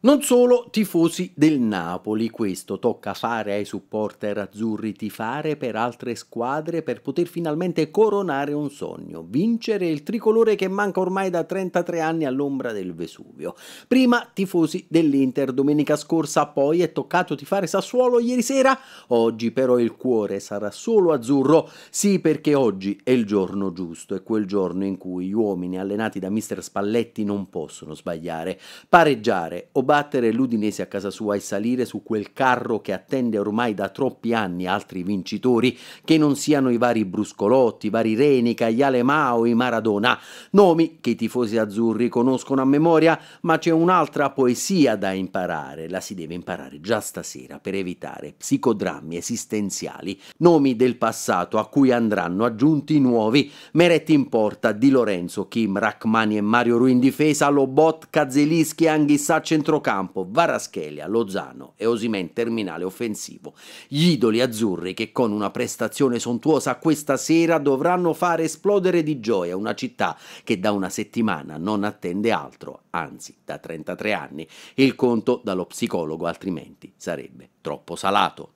Non solo tifosi del Napoli, questo tocca fare ai supporter azzurri tifare per altre squadre per poter finalmente coronare un sogno, vincere il tricolore che manca ormai da 33 anni all'ombra del Vesuvio. Prima tifosi dell'Inter domenica scorsa, poi è toccato tifare Sassuolo ieri sera, oggi però il cuore sarà solo azzurro, sì perché oggi è il giorno giusto, è quel giorno in cui gli uomini allenati da mister Spalletti non possono sbagliare, pareggiare o battere l'Udinese a casa sua e salire su quel carro che attende ormai da troppi anni altri vincitori, che non siano i vari Bruscolotti, i vari Renica, gli Alemao, i Maradona, nomi che i tifosi azzurri conoscono a memoria, ma c'è un'altra poesia da imparare, la si deve imparare già stasera per evitare psicodrammi esistenziali, nomi del passato a cui andranno aggiunti nuovi, Meretti in porta, Di Lorenzo, Kim, Rachmani e Mario Ruin difesa, Lobot, Kazelischi, Anghissà centro centrocampo Varaschelia, Lozano e Osimen terminale offensivo. Gli idoli azzurri che con una prestazione sontuosa questa sera dovranno far esplodere di gioia una città che da una settimana non attende altro, anzi da 33 anni, il conto dallo psicologo altrimenti sarebbe troppo salato.